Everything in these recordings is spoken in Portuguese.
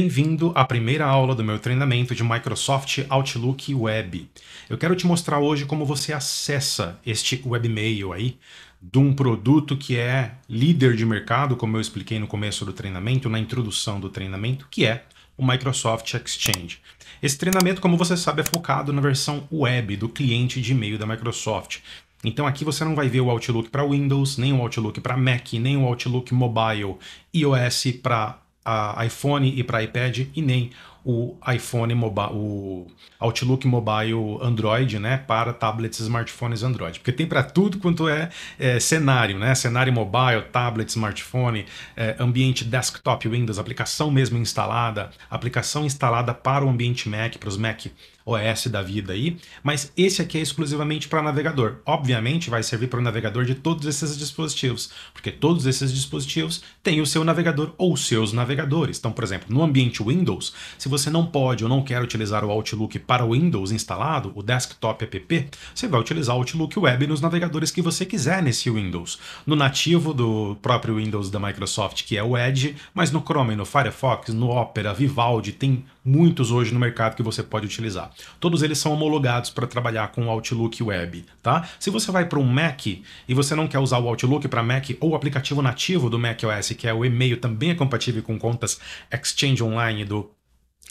Bem-vindo à primeira aula do meu treinamento de Microsoft Outlook Web. Eu quero te mostrar hoje como você acessa este webmail aí de um produto que é líder de mercado, como eu expliquei no começo do treinamento, na introdução do treinamento, que é o Microsoft Exchange. Esse treinamento, como você sabe, é focado na versão web do cliente de e-mail da Microsoft. Então aqui você não vai ver o Outlook para Windows, nem o Outlook para Mac, nem o Outlook Mobile, iOS para a iPhone e para iPad e nem o iPhone mobile, o Outlook Mobile Android, né, para tablets e smartphones Android, porque tem para tudo quanto é, é, cenário, né, cenário mobile, tablet, smartphone, é, ambiente desktop Windows, aplicação mesmo instalada, aplicação instalada para o ambiente Mac, para os Mac OS da vida aí, mas esse aqui é exclusivamente para navegador. Obviamente vai servir para o navegador de todos esses dispositivos, porque todos esses dispositivos têm o seu navegador ou seus navegadores. Então, por exemplo, no ambiente Windows, se você não pode ou não quer utilizar o Outlook para o Windows instalado, o Desktop app, você vai utilizar o Outlook Web nos navegadores que você quiser nesse Windows. No nativo do próprio Windows da Microsoft, que é o Edge, mas no Chrome, no Firefox, no Opera, Vivaldi, tem muitos hoje no mercado que você pode utilizar. Todos eles são homologados para trabalhar com o Outlook Web, tá? Se você vai para um Mac e você não quer usar o Outlook para Mac ou o aplicativo nativo do macOS, que é o e-mail, também é compatível com contas Exchange Online do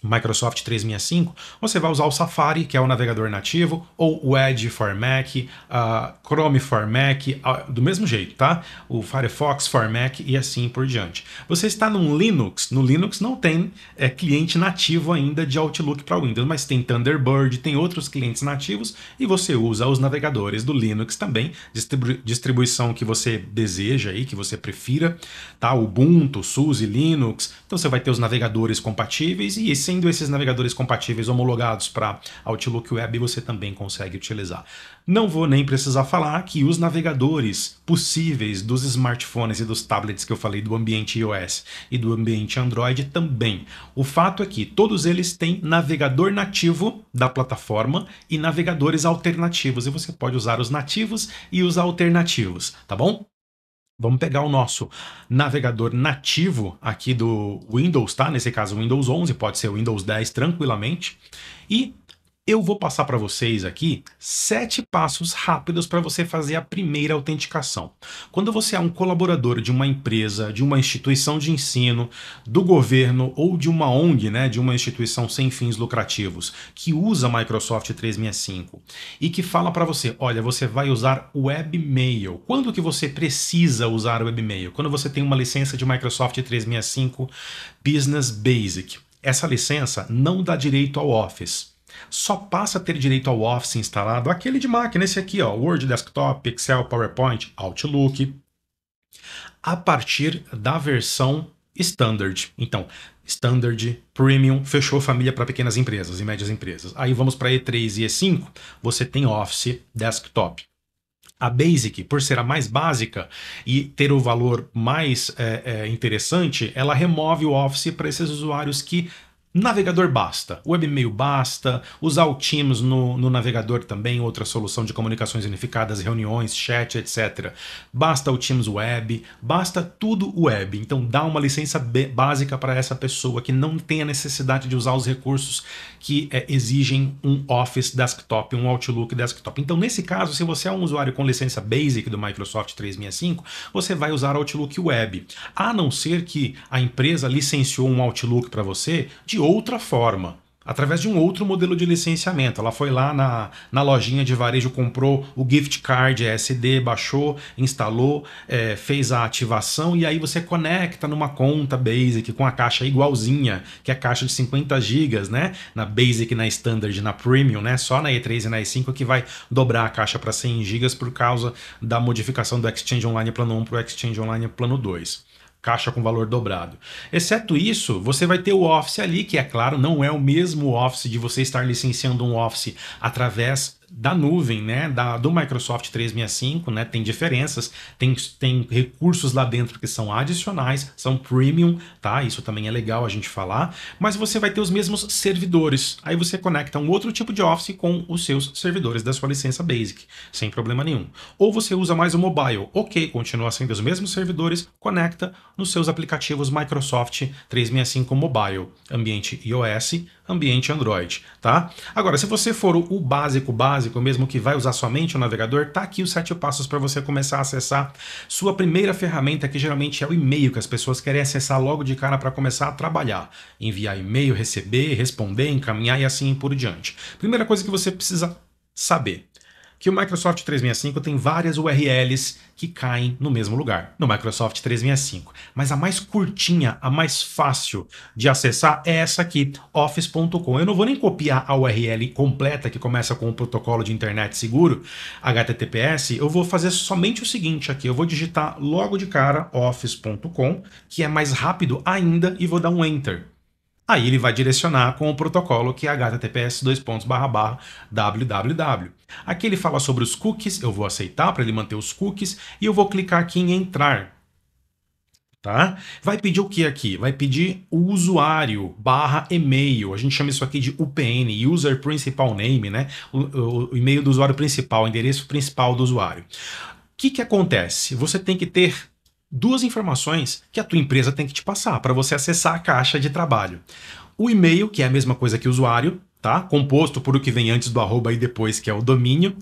Microsoft 365, você vai usar o Safari, que é o navegador nativo, ou o Edge for Mac, uh, Chrome for Mac, uh, do mesmo jeito, tá? O Firefox for Mac e assim por diante. Você está num Linux, no Linux não tem é, cliente nativo ainda de Outlook para Windows, mas tem Thunderbird, tem outros clientes nativos e você usa os navegadores do Linux também, distribu distribuição que você deseja aí, que você prefira, tá? Ubuntu, SUSE, Linux, então você vai ter os navegadores compatíveis e esse sendo esses navegadores compatíveis homologados para Outlook Web, você também consegue utilizar. Não vou nem precisar falar que os navegadores possíveis dos smartphones e dos tablets que eu falei do ambiente iOS e do ambiente Android também. O fato é que todos eles têm navegador nativo da plataforma e navegadores alternativos e você pode usar os nativos e os alternativos, tá bom? Vamos pegar o nosso navegador nativo aqui do Windows, tá? Nesse caso, Windows 11, pode ser Windows 10 tranquilamente. E eu vou passar para vocês aqui sete passos rápidos para você fazer a primeira autenticação. Quando você é um colaborador de uma empresa, de uma instituição de ensino, do governo ou de uma ONG, né, de uma instituição sem fins lucrativos, que usa Microsoft 365 e que fala para você, olha, você vai usar webmail. Quando que você precisa usar webmail? Quando você tem uma licença de Microsoft 365 Business Basic. Essa licença não dá direito ao Office só passa a ter direito ao Office instalado aquele de máquina, esse aqui, ó, Word, Desktop, Excel, PowerPoint, Outlook, a partir da versão Standard. Então, Standard, Premium, fechou família para pequenas empresas e médias empresas. Aí vamos para E3 e E5, você tem Office Desktop. A Basic, por ser a mais básica e ter o valor mais é, é, interessante, ela remove o Office para esses usuários que Navegador basta, webmail basta, usar o Teams no, no, navegador também, outra solução de comunicações unificadas, reuniões, chat, etc. Basta o Teams web, basta tudo web. Então dá uma licença básica para essa pessoa que não tem a necessidade de usar os recursos que é, exigem um Office desktop, um Outlook desktop. Então nesse caso, se você é um usuário com licença basic do Microsoft 365, você vai usar Outlook web. A não ser que a empresa licenciou um Outlook para você de de outra forma, através de um outro modelo de licenciamento. Ela foi lá na, na lojinha de varejo, comprou o gift card é SD, baixou, instalou, é, fez a ativação e aí você conecta numa conta Basic com a caixa igualzinha, que é a caixa de 50 GB, né? Na Basic, na Standard, na Premium, né? Só na E3 e na E5 que vai dobrar a caixa para 100 GB por causa da modificação do Exchange Online Plano 1 para o Exchange Online Plano 2 caixa com valor dobrado. Exceto isso, você vai ter o Office ali, que é claro, não é o mesmo Office de você estar licenciando um Office através da nuvem, né, da, do Microsoft 365, né, tem diferenças, tem, tem recursos lá dentro que são adicionais, são premium, tá? Isso também é legal a gente falar, mas você vai ter os mesmos servidores. Aí você conecta um outro tipo de Office com os seus servidores da sua licença Basic, sem problema nenhum. Ou você usa mais o mobile, ok, continua sendo os mesmos servidores, conecta nos seus aplicativos Microsoft 365 Mobile, ambiente iOS, ambiente Android, tá? Agora, se você for o básico básico mesmo, que vai usar somente o navegador, tá aqui os sete passos para você começar a acessar sua primeira ferramenta, que geralmente é o e-mail, que as pessoas querem acessar logo de cara para começar a trabalhar. Enviar e-mail, receber, responder, encaminhar e assim por diante. Primeira coisa que você precisa saber que o Microsoft 365 tem várias URLs que caem no mesmo lugar, no Microsoft 365. Mas a mais curtinha, a mais fácil de acessar é essa aqui, office.com. Eu não vou nem copiar a URL completa que começa com o protocolo de internet seguro, HTTPS, eu vou fazer somente o seguinte aqui, eu vou digitar logo de cara office.com, que é mais rápido ainda e vou dar um enter. Aí ele vai direcionar com o protocolo que é https www. Aqui ele fala sobre os cookies, eu vou aceitar para ele manter os cookies e eu vou clicar aqui em entrar. Tá? Vai pedir o que aqui? Vai pedir o usuário barra e-mail. A gente chama isso aqui de UPN, User Principal Name, né? O, o, o e-mail do usuário principal, o endereço principal do usuário. O que, que acontece? Você tem que ter duas informações que a tua empresa tem que te passar para você acessar a caixa de trabalho. O e-mail, que é a mesma coisa que o usuário, tá? Composto por o que vem antes do arroba e depois, que é o domínio,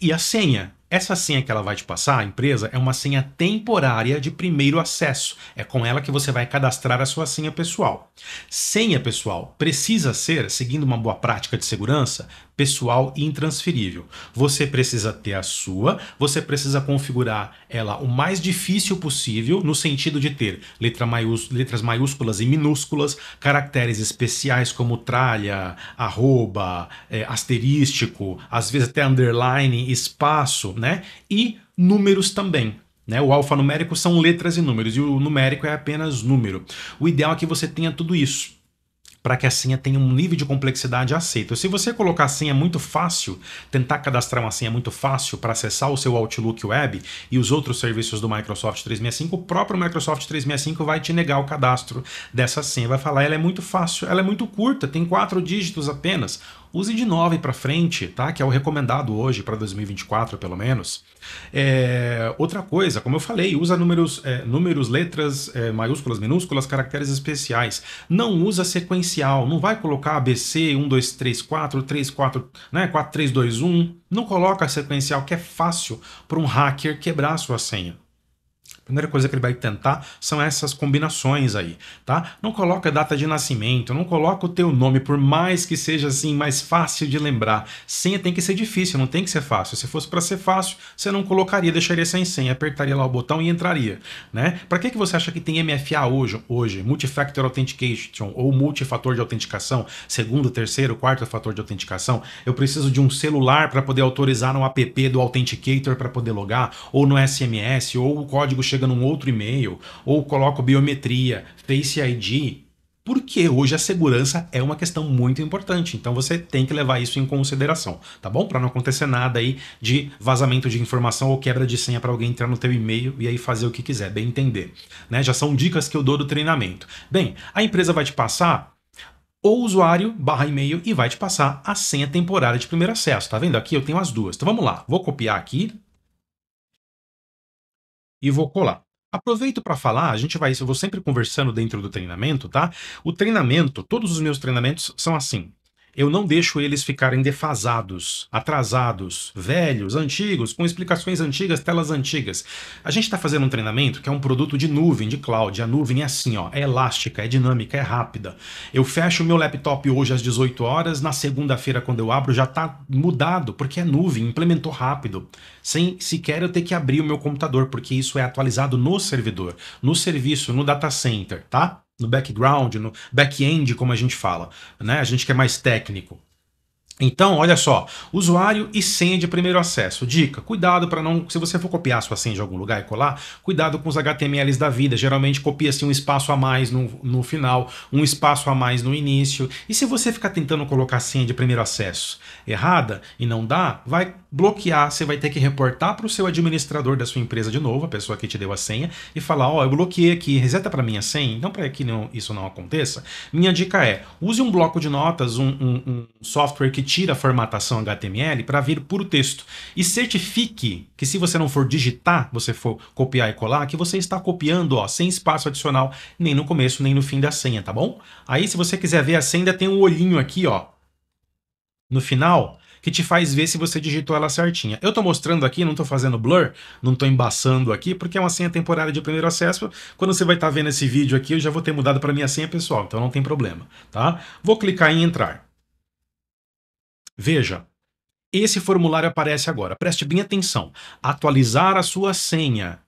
e a senha. Essa senha que ela vai te passar, a empresa, é uma senha temporária de primeiro acesso. É com ela que você vai cadastrar a sua senha pessoal. Senha pessoal precisa ser, seguindo uma boa prática de segurança, pessoal e intransferível. Você precisa ter a sua, você precisa configurar ela o mais difícil possível, no sentido de ter letra maiús letras maiúsculas e minúsculas, caracteres especiais como tralha, arroba, é, asterístico, às vezes até underline, espaço, né? E números também. Né? O alfanumérico são letras e números, e o numérico é apenas número. O ideal é que você tenha tudo isso para que a senha tenha um nível de complexidade aceito. Se você colocar a senha muito fácil, tentar cadastrar uma senha muito fácil para acessar o seu Outlook Web e os outros serviços do Microsoft 365, o próprio Microsoft 365 vai te negar o cadastro dessa senha, vai falar ela é muito fácil, ela é muito curta, tem quatro dígitos apenas. Use de 9 para frente, tá? Que é o recomendado hoje para 2024, pelo menos. É... Outra coisa, como eu falei, usa números, é, números letras, é, maiúsculas, minúsculas, caracteres especiais. Não usa sequência inicial, não vai colocar ABC 1, 2, 3, 4, 3, 4, né, 4, 3, 2, 1. Não coloca a sequencial que é fácil para um hacker quebrar sua senha primeira coisa que ele vai tentar são essas combinações aí, tá? Não coloca a data de nascimento, não coloca o teu nome, por mais que seja assim mais fácil de lembrar. Senha tem que ser difícil, não tem que ser fácil. Se fosse para ser fácil, você não colocaria, deixaria sem senha, apertaria lá o botão e entraria, né? Para que que você acha que tem MFA hoje, hoje, Multifactor Authentication ou multifator de autenticação, segundo, terceiro, quarto fator de autenticação? Eu preciso de um celular para poder autorizar no app do Authenticator para poder logar ou no SMS ou o código chega chega num outro e-mail, ou coloco biometria, Face ID, porque hoje a segurança é uma questão muito importante, então você tem que levar isso em consideração, tá bom? Para não acontecer nada aí de vazamento de informação ou quebra de senha para alguém entrar no teu e-mail e aí fazer o que quiser, bem entender, né? Já são dicas que eu dou do treinamento. Bem, a empresa vai te passar ou usuário barra e-mail e vai te passar a senha temporária de primeiro acesso, tá vendo? Aqui eu tenho as duas, então vamos lá, vou copiar aqui, e vou colar. Aproveito para falar, a gente vai, eu vou sempre conversando dentro do treinamento, tá? O treinamento, todos os meus treinamentos são assim. Eu não deixo eles ficarem defasados, atrasados, velhos, antigos, com explicações antigas, telas antigas. A gente está fazendo um treinamento que é um produto de nuvem, de cloud. A nuvem é assim, ó, é elástica, é dinâmica, é rápida. Eu fecho o meu laptop hoje às 18 horas, na segunda-feira, quando eu abro, já está mudado, porque é nuvem, implementou rápido, sem sequer eu ter que abrir o meu computador, porque isso é atualizado no servidor, no serviço, no data center, tá? no background, no back-end, como a gente fala. Né? A gente que é mais técnico. Então, olha só, usuário e senha de primeiro acesso. Dica, cuidado para não, se você for copiar sua senha de algum lugar e colar, cuidado com os HTMLs da vida. Geralmente copia-se um espaço a mais no, no final, um espaço a mais no início. E se você ficar tentando colocar a senha de primeiro acesso errada e não dá, vai bloquear, você vai ter que reportar para o seu administrador da sua empresa de novo, a pessoa que te deu a senha, e falar, ó, oh, eu bloqueei aqui, reseta para minha senha. Então, para que não, isso não aconteça, minha dica é, use um bloco de notas, um, um, um software que que tira a formatação HTML para vir puro texto. E certifique que se você não for digitar, você for copiar e colar, que você está copiando ó, sem espaço adicional, nem no começo, nem no fim da senha, tá bom? Aí se você quiser ver a senha, ainda tem um olhinho aqui, ó, no final, que te faz ver se você digitou ela certinha. Eu estou mostrando aqui, não estou fazendo blur, não estou embaçando aqui, porque é uma senha temporária de primeiro acesso. Quando você vai estar tá vendo esse vídeo aqui, eu já vou ter mudado para minha senha pessoal, então não tem problema, tá? Vou clicar em entrar. Veja, esse formulário aparece agora. Preste bem atenção. Atualizar a sua senha.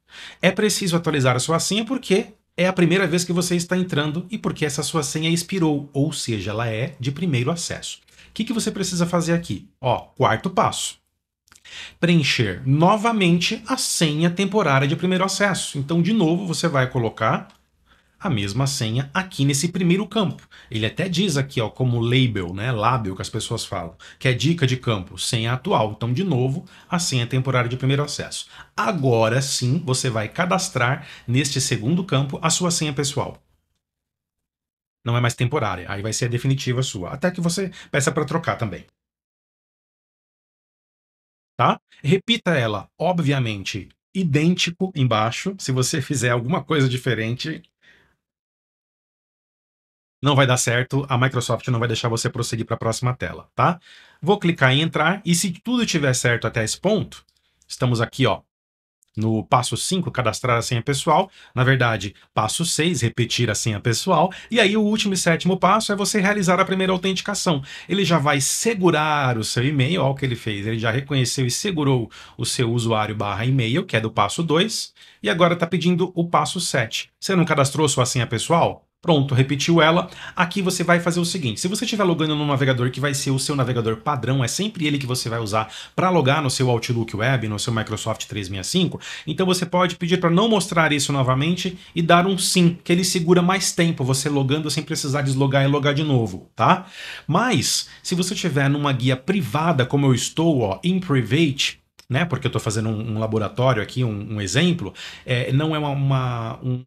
É preciso atualizar a sua senha porque é a primeira vez que você está entrando e porque essa sua senha expirou, ou seja, ela é de primeiro acesso. O que, que você precisa fazer aqui? Ó, quarto passo. Preencher novamente a senha temporária de primeiro acesso. Então, de novo, você vai colocar a mesma senha aqui nesse primeiro campo. Ele até diz aqui, ó, como label, né, lábio que as pessoas falam, que é dica de campo, senha atual. Então, de novo, a senha é temporária de primeiro acesso. Agora sim, você vai cadastrar neste segundo campo a sua senha pessoal. Não é mais temporária, aí vai ser a definitiva sua, até que você peça para trocar também. Tá? Repita ela, obviamente, idêntico embaixo. Se você fizer alguma coisa diferente, não vai dar certo, a Microsoft não vai deixar você prosseguir para a próxima tela, tá? Vou clicar em entrar e se tudo tiver certo até esse ponto, estamos aqui, ó, no passo 5, cadastrar a senha pessoal. Na verdade, passo 6, repetir a senha pessoal. E aí, o último e sétimo passo é você realizar a primeira autenticação. Ele já vai segurar o seu e-mail, olha o que ele fez. Ele já reconheceu e segurou o seu usuário barra e-mail, que é do passo 2. E agora está pedindo o passo 7. Você não cadastrou sua senha pessoal? Pronto, repetiu ela. Aqui você vai fazer o seguinte: se você estiver logando num navegador que vai ser o seu navegador padrão, é sempre ele que você vai usar para logar no seu Outlook Web, no seu Microsoft 365, então você pode pedir para não mostrar isso novamente e dar um sim, que ele segura mais tempo você logando sem precisar deslogar e logar de novo, tá? Mas, se você estiver numa guia privada, como eu estou, ó, em private, né? Porque eu estou fazendo um, um, laboratório aqui, um, um exemplo, é, não é uma, uma um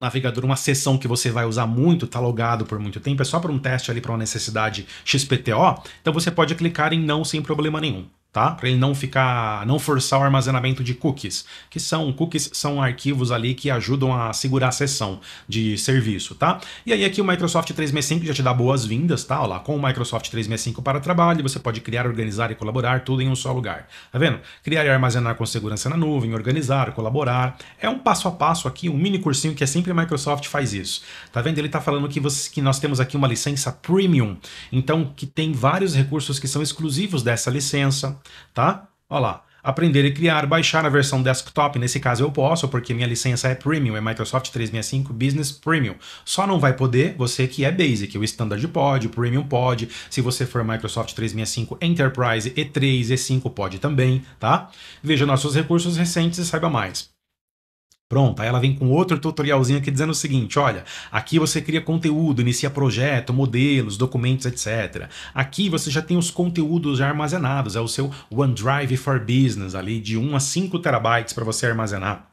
navegador, uma sessão que você vai usar muito, está logado por muito tempo, é só para um teste ali para uma necessidade XPTO, então você pode clicar em não sem problema nenhum tá? Para ele não ficar, não forçar o armazenamento de cookies, que são cookies são arquivos ali que ajudam a segurar a sessão de serviço, tá? E aí aqui o Microsoft 365 já te dá boas-vindas, tá? Olha lá, com o Microsoft 365 para trabalho, você pode criar, organizar e colaborar tudo em um só lugar. Tá vendo? Criar e armazenar com segurança na nuvem, organizar, colaborar. É um passo a passo aqui, um mini cursinho que é sempre a Microsoft faz isso. Tá vendo? Ele tá falando que você que nós temos aqui uma licença premium, então que tem vários recursos que são exclusivos dessa licença, tá? Olha lá. Aprender e criar, baixar a versão desktop, nesse caso eu posso, porque minha licença é Premium, é Microsoft 365 Business Premium. Só não vai poder você que é Basic, o Standard pode, o Premium pode, se você for Microsoft 365 Enterprise, E3, E5 pode também, tá? Veja nossos recursos recentes e saiba mais. Pronto, aí ela vem com outro tutorialzinho aqui dizendo o seguinte, olha, aqui você cria conteúdo, inicia projeto, modelos, documentos, etc. Aqui você já tem os conteúdos já armazenados, é o seu OneDrive for Business ali de 1 a 5 terabytes para você armazenar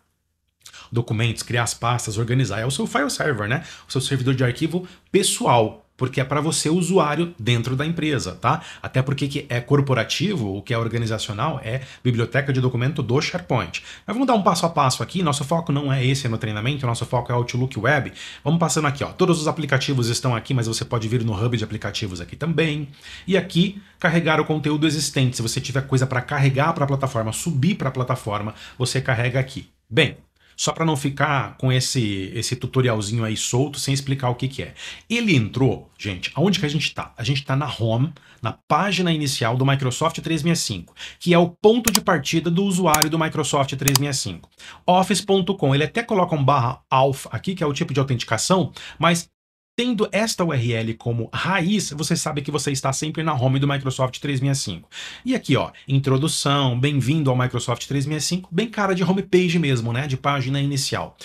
documentos, criar as pastas, organizar, é o seu file server, né? O seu servidor de arquivo pessoal, porque é para você, usuário, dentro da empresa, tá? Até porque que é corporativo, o que é organizacional, é biblioteca de documento do SharePoint. Mas vamos dar um passo a passo aqui, nosso foco não é esse no treinamento, nosso foco é Outlook Web. Vamos passando aqui, ó. todos os aplicativos estão aqui, mas você pode vir no Hub de aplicativos aqui também. E aqui, carregar o conteúdo existente. Se você tiver coisa para carregar para a plataforma, subir para a plataforma, você carrega aqui. Bem, só para não ficar com esse, esse tutorialzinho aí solto sem explicar o que, que é. Ele entrou, gente, aonde que a gente está? A gente está na home, na página inicial do Microsoft 365, que é o ponto de partida do usuário do Microsoft 365. Office.com, ele até coloca um barra alpha aqui, que é o tipo de autenticação, mas Tendo esta URL como raiz, você sabe que você está sempre na home do Microsoft 365. E aqui, ó, introdução, bem-vindo ao Microsoft 365, bem cara de homepage mesmo, né, de página inicial.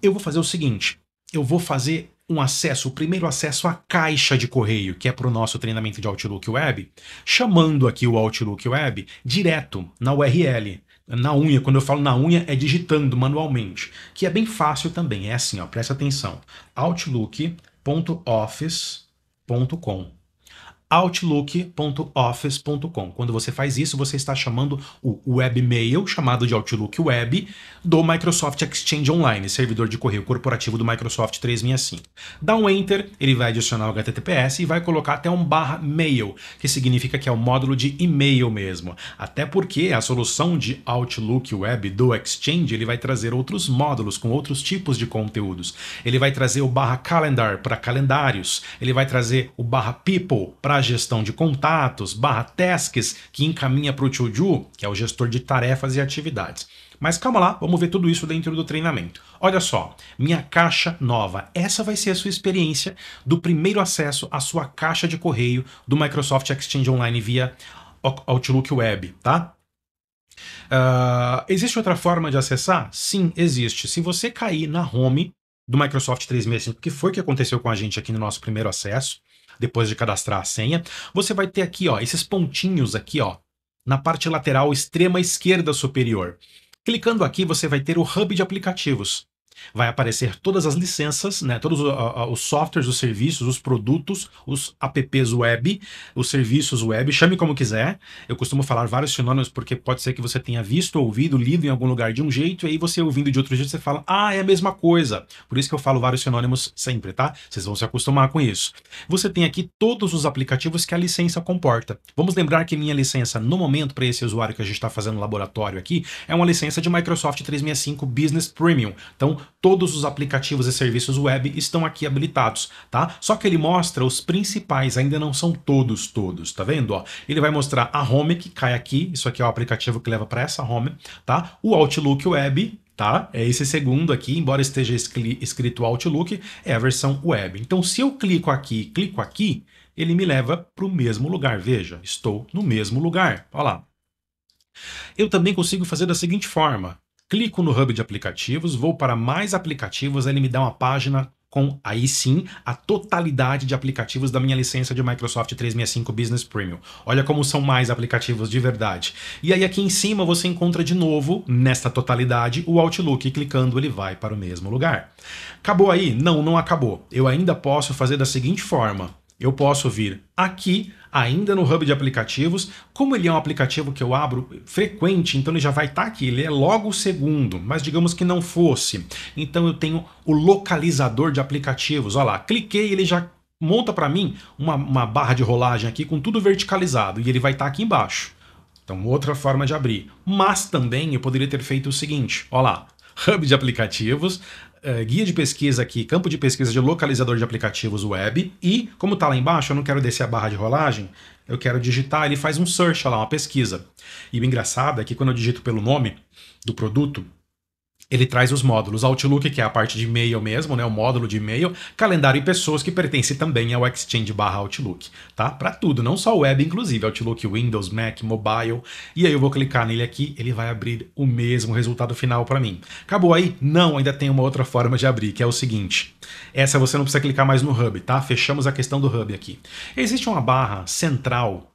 Eu vou fazer o seguinte, eu vou fazer um acesso, o primeiro acesso à caixa de correio, que é para o nosso treinamento de Outlook Web, chamando aqui o Outlook Web direto na URL, na unha, quando eu falo na unha é digitando manualmente, que é bem fácil também, é assim, ó, presta atenção, Outlook www.office.com outlook.office.com. Quando você faz isso, você está chamando o webmail, chamado de Outlook Web, do Microsoft Exchange Online, servidor de correio corporativo do Microsoft 365. Dá um enter, ele vai adicionar o HTTPS e vai colocar até um barra mail, que significa que é o módulo de e-mail mesmo. Até porque a solução de Outlook Web do Exchange, ele vai trazer outros módulos com outros tipos de conteúdos. Ele vai trazer o barra calendar para calendários, ele vai trazer o barra people para gestão de contatos, barra tasks, que encaminha para o Chuju, que é o gestor de tarefas e atividades. Mas calma lá, vamos ver tudo isso dentro do treinamento. Olha só, minha caixa nova. Essa vai ser a sua experiência do primeiro acesso à sua caixa de correio do Microsoft Exchange Online via Outlook Web, tá? Uh, existe outra forma de acessar? Sim, existe. Se você cair na home do Microsoft 365, que foi o que aconteceu com a gente aqui no nosso primeiro acesso, depois de cadastrar a senha, você vai ter aqui, ó, esses pontinhos aqui, ó, na parte lateral extrema esquerda superior. Clicando aqui, você vai ter o hub de aplicativos. Vai aparecer todas as licenças, né, todos os softwares, os serviços, os produtos, os apps web, os serviços web, chame como quiser. Eu costumo falar vários sinônimos porque pode ser que você tenha visto, ouvido, lido em algum lugar de um jeito e aí você ouvindo de outro jeito você fala, ah, é a mesma coisa. Por isso que eu falo vários sinônimos sempre, tá? Vocês vão se acostumar com isso. Você tem aqui todos os aplicativos que a licença comporta. Vamos lembrar que minha licença no momento para esse usuário que a gente está fazendo laboratório aqui é uma licença de Microsoft 365 Business Premium. Então, todos os aplicativos e serviços web estão aqui habilitados, tá? Só que ele mostra os principais, ainda não são todos, todos, tá vendo? Ó, ele vai mostrar a Home, que cai aqui, isso aqui é o aplicativo que leva para essa Home, tá? O Outlook Web, tá? É esse segundo aqui, embora esteja escrito Outlook, é a versão web. Então, se eu clico aqui clico aqui, ele me leva para o mesmo lugar. Veja, estou no mesmo lugar. Olha lá. Eu também consigo fazer da seguinte forma clico no hub de aplicativos, vou para mais aplicativos, ele me dá uma página com, aí sim, a totalidade de aplicativos da minha licença de Microsoft 365 Business Premium. Olha como são mais aplicativos de verdade. E aí aqui em cima você encontra de novo, nesta totalidade, o Outlook. clicando ele vai para o mesmo lugar. Acabou aí? Não, não acabou. Eu ainda posso fazer da seguinte forma. Eu posso vir aqui, ainda no Hub de aplicativos. Como ele é um aplicativo que eu abro frequente, então ele já vai estar tá aqui, ele é logo o segundo, mas digamos que não fosse. Então eu tenho o localizador de aplicativos. Olha lá, cliquei, ele já monta para mim uma, uma, barra de rolagem aqui com tudo verticalizado e ele vai estar tá aqui embaixo. Então, outra forma de abrir. Mas também eu poderia ter feito o seguinte, olha lá, hub de aplicativos, eh, guia de pesquisa aqui, campo de pesquisa de localizador de aplicativos web. E, como está lá embaixo, eu não quero descer a barra de rolagem, eu quero digitar, ele faz um search lá, uma pesquisa. E o engraçado é que quando eu digito pelo nome do produto, ele traz os módulos Outlook, que é a parte de e-mail mesmo, né, o módulo de e-mail, calendário e pessoas, que pertence também ao Exchange barra Outlook, tá? Para tudo, não só web, inclusive, Outlook, Windows, Mac, mobile. E aí eu vou clicar nele aqui, ele vai abrir o mesmo resultado final para mim. Acabou aí? Não, ainda tem uma outra forma de abrir, que é o seguinte. Essa você não precisa clicar mais no Hub, tá? Fechamos a questão do Hub aqui. Existe uma barra central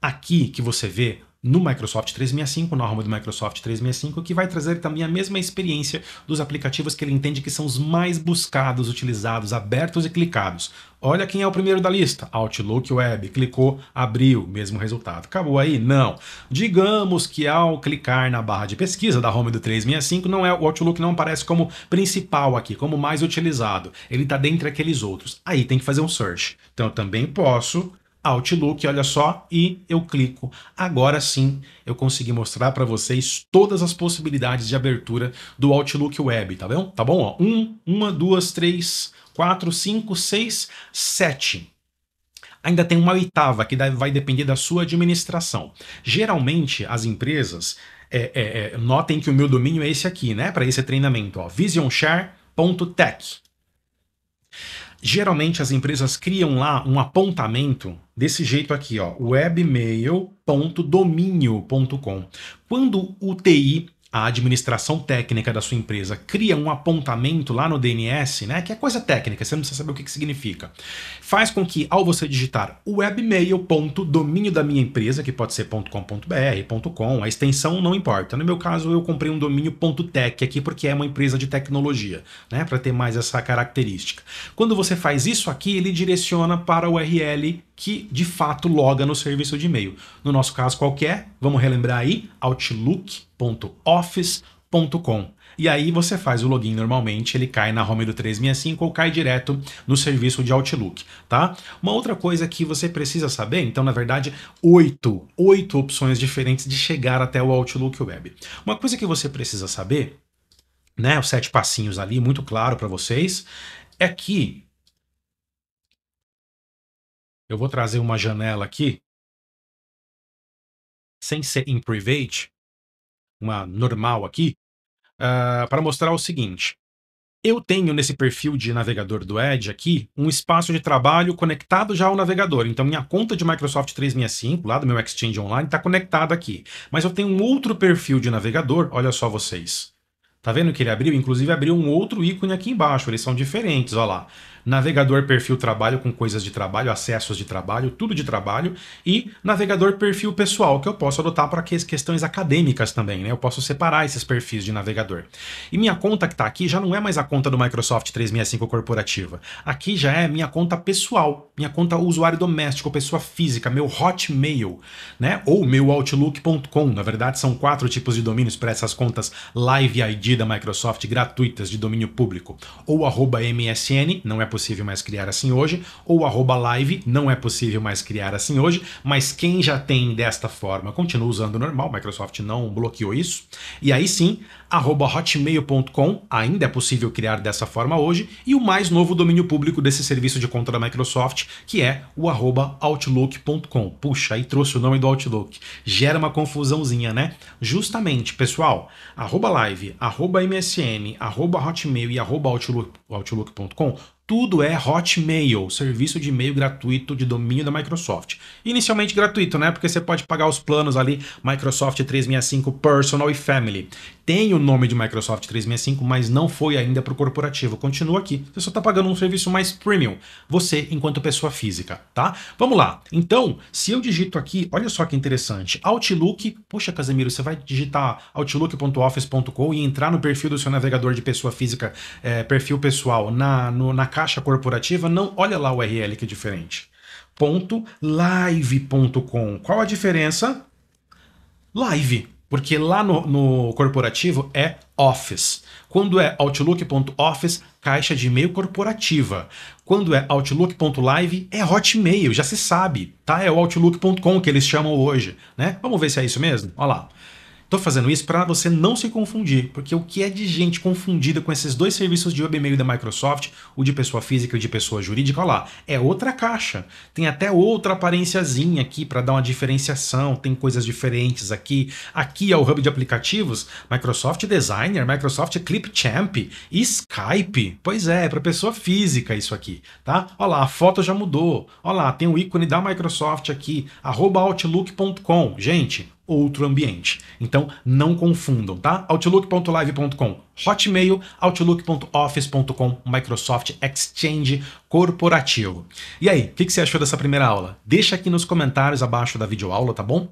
aqui que você vê no Microsoft 365, na ROM do Microsoft 365, que vai trazer também a mesma experiência dos aplicativos que ele entende que são os mais buscados, utilizados, abertos e clicados. Olha quem é o primeiro da lista. Outlook Web. Clicou, abriu, mesmo resultado. Acabou aí? Não. Digamos que ao clicar na barra de pesquisa da home do 365, não é, o Outlook não aparece como principal aqui, como mais utilizado. Ele está dentre aqueles outros. Aí tem que fazer um search. Então eu também posso Outlook, olha só, e eu clico. Agora sim, eu consegui mostrar para vocês todas as possibilidades de abertura do Outlook Web, tá bom? Tá bom? Ó, um, uma, duas, três, quatro, cinco, seis, sete ainda tem uma oitava que vai depender da sua administração. Geralmente, as empresas, é, é, é, notem que o meu domínio é esse aqui, né? Para esse treinamento, ó, visionshare.tech. Geralmente as empresas criam lá um apontamento desse jeito aqui, ó, webmail.domínio.com. Quando o TI a administração técnica da sua empresa cria um apontamento lá no DNS, né, que é coisa técnica, você não precisa saber o que, que significa, faz com que ao você digitar webmail.domínio da minha empresa, que pode ser .com.br, .com, a extensão não importa. No meu caso, eu comprei um domínio.tech aqui porque é uma empresa de tecnologia, né, para ter mais essa característica. Quando você faz isso aqui, ele direciona para a URL que de fato loga no serviço de e-mail. No nosso caso qualquer, vamos relembrar aí outlook.office.com. E aí você faz o login normalmente, ele cai na home do 365 ou cai direto no serviço de Outlook, tá? Uma outra coisa que você precisa saber, então na verdade, oito, oito opções diferentes de chegar até o Outlook Web. Uma coisa que você precisa saber, né, os sete passinhos ali, muito claro para vocês, é que eu vou trazer uma janela aqui, sem ser em private, uma normal aqui, uh, para mostrar o seguinte. Eu tenho nesse perfil de navegador do Edge aqui um espaço de trabalho conectado já ao navegador. Então, minha conta de Microsoft 365, lá do meu Exchange Online, está conectada aqui. Mas eu tenho um outro perfil de navegador, olha só vocês. Tá vendo que ele abriu? Inclusive abriu um outro ícone aqui embaixo, eles são diferentes, olha lá. Navegador perfil trabalho com coisas de trabalho, acessos de trabalho, tudo de trabalho. E navegador perfil pessoal, que eu posso adotar para questões acadêmicas também, né? Eu posso separar esses perfis de navegador. E minha conta que está aqui já não é mais a conta do Microsoft 365 corporativa. Aqui já é minha conta pessoal, minha conta usuário doméstico, pessoa física, meu Hotmail, né? Ou meu Outlook.com. Na verdade, são quatro tipos de domínios para essas contas Live ID da Microsoft gratuitas de domínio público. Ou arroba MSN, não é possível mais criar assim hoje, ou arroba live, não é possível mais criar assim hoje, mas quem já tem desta forma continua usando normal, Microsoft não bloqueou isso. E aí sim, arroba hotmail.com, ainda é possível criar dessa forma hoje, e o mais novo domínio público desse serviço de conta da Microsoft, que é o arroba outlook.com. Puxa, aí trouxe o nome do Outlook. Gera uma confusãozinha, né? Justamente, pessoal, arroba live, arroba msn, arroba hotmail e arroba outlook.com tudo é Hotmail, serviço de e-mail gratuito de domínio da Microsoft. Inicialmente gratuito, né? Porque você pode pagar os planos ali Microsoft 365 Personal e Family. Tem o nome de Microsoft 365, mas não foi ainda para o corporativo. Continua aqui. Você só está pagando um serviço mais premium. Você, enquanto pessoa física, tá? Vamos lá. Então, se eu digito aqui, olha só que interessante. Outlook, poxa, Casemiro, você vai digitar outlook.office.com e entrar no perfil do seu navegador de pessoa física, é, perfil pessoal, na, no, na caixa corporativa, não olha lá o URL que é diferente. Ponto live.com. Qual a diferença? Live, porque lá no, no corporativo é Office. Quando é Outlook.office, caixa de e-mail corporativa. Quando é Outlook.live, é Hotmail, já se sabe, tá? É o Outlook.com que eles chamam hoje, né? Vamos ver se é isso mesmo? Olha lá. Estou fazendo isso para você não se confundir, porque o que é de gente confundida com esses dois serviços de web e-mail da Microsoft, o de pessoa física e o de pessoa jurídica, olha lá, é outra caixa. Tem até outra aparênciazinha aqui para dar uma diferenciação, tem coisas diferentes aqui. Aqui é o hub de aplicativos, Microsoft Designer, Microsoft Clipchamp, Skype. Pois é, é para pessoa física isso aqui, tá? Olha lá, a foto já mudou. Olha lá, tem o ícone da Microsoft aqui, outlook.com. Gente, outro ambiente. Então, não confundam, tá? Outlook.live.com, Hotmail, Outlook.office.com, Microsoft Exchange Corporativo. E aí, o que, que, você achou dessa primeira aula? Deixa aqui nos comentários abaixo da videoaula, tá bom?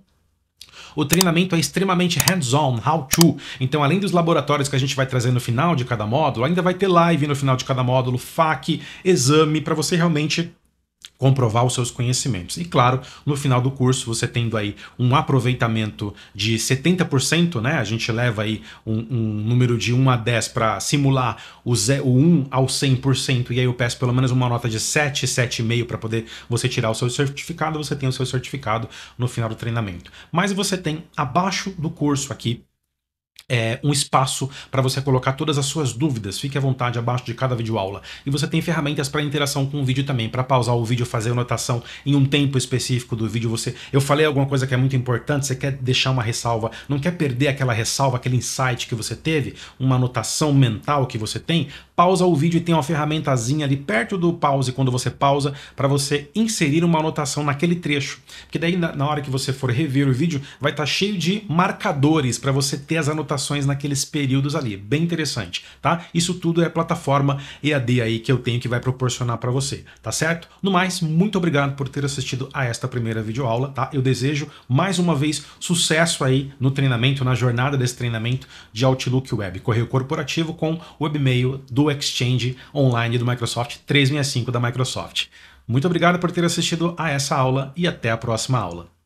O treinamento é extremamente hands-on, how-to. Então, além dos laboratórios que a gente vai trazer no final de cada módulo, ainda vai ter live no final de cada módulo, FAQ, exame, para você realmente comprovar os seus conhecimentos. E claro, no final do curso, você tendo aí um aproveitamento de 70%, né? A gente leva aí um, um número de 1 a 10 para simular o, 0, o 1 ao 100%, e aí eu peço pelo menos uma nota de 7, 7,5 para poder você tirar o seu certificado, você tem o seu certificado no final do treinamento. Mas você tem abaixo do curso aqui é, um espaço para você colocar todas as suas dúvidas. Fique à vontade abaixo de cada vídeo aula. E você tem ferramentas para interação com o vídeo também, para pausar o vídeo, fazer anotação em um tempo específico do vídeo. Você, Eu falei alguma coisa que é muito importante, você quer deixar uma ressalva, não quer perder aquela ressalva, aquele insight que você teve, uma anotação mental que você tem, pausa o vídeo e tem uma ferramentazinha ali perto do pause, quando você pausa, para você inserir uma anotação naquele trecho. Porque daí, na hora que você for rever o vídeo, vai estar tá cheio de marcadores para você ter as anotações naqueles períodos ali. Bem interessante, tá? Isso tudo é plataforma EAD aí que eu tenho que vai proporcionar para você, tá certo? No mais, muito obrigado por ter assistido a esta primeira videoaula, tá? Eu desejo, mais uma vez, sucesso aí no treinamento, na jornada desse treinamento de Outlook Web, correio corporativo com o webmail do do Exchange Online do Microsoft 365 da Microsoft. Muito obrigado por ter assistido a essa aula e até a próxima aula.